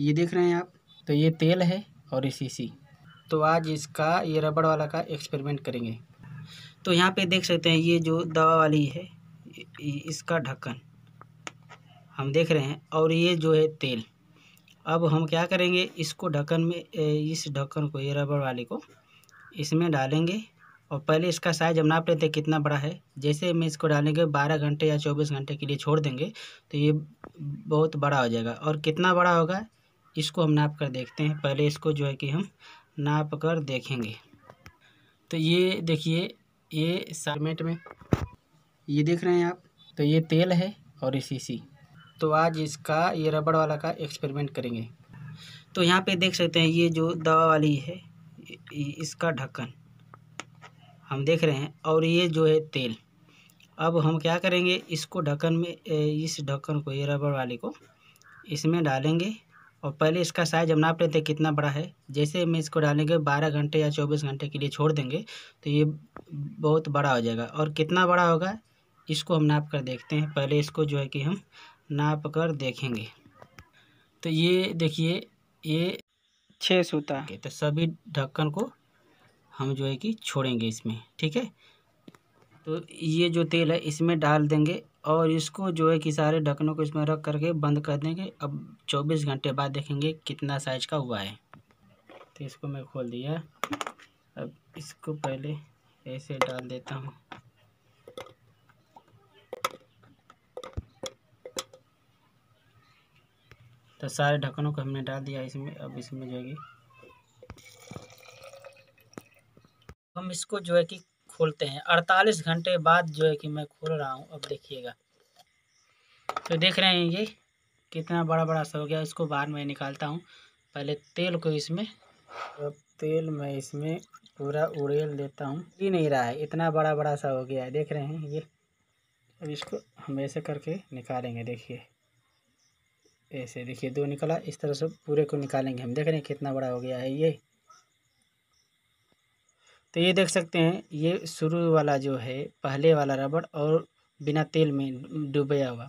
ये देख रहे हैं आप तो ये तेल है और ये सी तो आज इसका ये रबड़ वाला का एक्सपेरिमेंट करेंगे तो यहाँ पे देख सकते हैं ये जो दवा वाली है इसका ढक्कन हम देख रहे हैं और ये जो है तेल अब हम क्या करेंगे इसको ढक्कन में इस ढक्कन को ये रबड़ वाले को इसमें डालेंगे और पहले इसका साइज हम नाप लेते हैं कितना बड़ा है जैसे हम इसको डालेंगे बारह घंटे या चौबीस घंटे के लिए छोड़ देंगे तो ये बहुत बड़ा हो जाएगा और कितना बड़ा होगा इसको हम नाप कर देखते हैं पहले इसको जो है कि हम नाप कर देखेंगे तो ये देखिए ये सारमेट में ये देख रहे हैं आप तो ये तेल है और ये सी तो आज इसका ये रबड़ वाला का एक्सपेरिमेंट करेंगे तो यहाँ पे देख सकते हैं ये जो दवा वाली है इसका ढक्कन हम देख रहे हैं और ये जो है तेल अब हम क्या करेंगे इसको ढक्कन में इस ढक्कन को ये रबड़ वाली को इसमें डालेंगे और पहले इसका साइज हम नाप लेते हैं कितना बड़ा है जैसे हम इसको डालेंगे बारह घंटे या चौबीस घंटे के लिए छोड़ देंगे तो ये बहुत बड़ा हो जाएगा और कितना बड़ा होगा इसको हम नाप कर देखते हैं पहले इसको जो है कि हम नाप कर देखेंगे तो ये देखिए ये छः सूता तो सभी ढक्कन को हम जो है कि छोड़ेंगे इसमें ठीक है तो ये जो तेल है इसमें डाल देंगे और इसको जो है कि सारे ढकनों को इसमें रख करके बंद कर देंगे अब चौबीस घंटे बाद देखेंगे कितना साइज का हुआ है तो इसको मैं खोल दिया अब इसको पहले ऐसे डाल देता हूँ तो सारे ढक्कनों को हमने डाल दिया इसमें अब इसमें जो है कि हम इसको जो है कि खोलते हैं अड़तालीस घंटे बाद जो है कि मैं खोल रहा हूँ अब देखिएगा तो देख रहे हैं ये कितना बड़ा बड़ा सा हो गया इसको बाहर मैं निकालता हूँ पहले तेल को इसमें अब तेल मैं इसमें पूरा उड़ेल देता हूँ ये नहीं रहा है इतना बड़ा बड़ा सा हो गया है देख रहे हैं ये अब इसको हम ऐसे करके निकालेंगे देखिए ऐसे देखिए दो निकला इस तरह से पूरे को निकालेंगे हम देख रहे हैं कितना बड़ा हो गया है ये तो ये देख सकते हैं ये शुरू वाला जो है पहले वाला रबड़ और बिना तेल में डूबया हुआ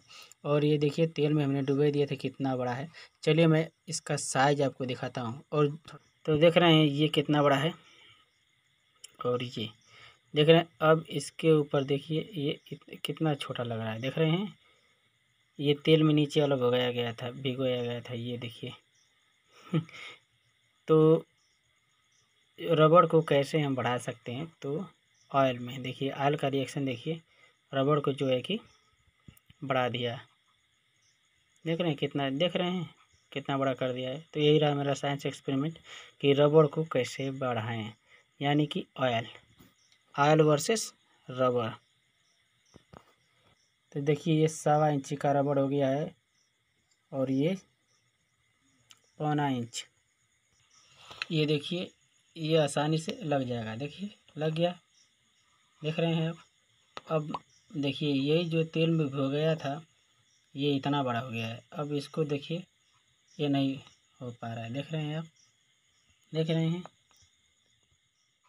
और ये देखिए तेल में हमने डूबे दिया था कितना बड़ा है चलिए मैं इसका साइज आपको दिखाता हूँ और तो देख रहे हैं ये कितना बड़ा है और ये देख रहे हैं अब इसके ऊपर देखिए ये कितना छोटा लग रहा है देख रहे हैं ये तेल में नीचे वाला भगाया गया था भिगोया गया था ये देखिए तो रबड़ को कैसे हम बढ़ा सकते हैं तो ऑयल में देखिए ऑयल का रिएक्शन देखिए रबड़ को जो है कि बढ़ा दिया देख रहे हैं कितना देख रहे हैं कितना बड़ा कर दिया है तो यही रहा मेरा साइंस एक्सपेरिमेंट कि रबड़ को कैसे बढ़ाएं यानी कि ऑयल ऑयल वर्सेस रबड़ तो देखिए ये सवा इंची का रबड़ हो गया है और ये पौना इंच ये देखिए ये आसानी से लग जाएगा देखिए लग गया देख रहे हैं आप अब देखिए यही जो तेल में हो गया था ये इतना बड़ा हो गया है अब इसको देखिए ये नहीं हो पा रहा है देख रहे हैं आप देख रहे हैं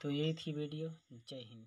तो यही थी वीडियो जय हिंद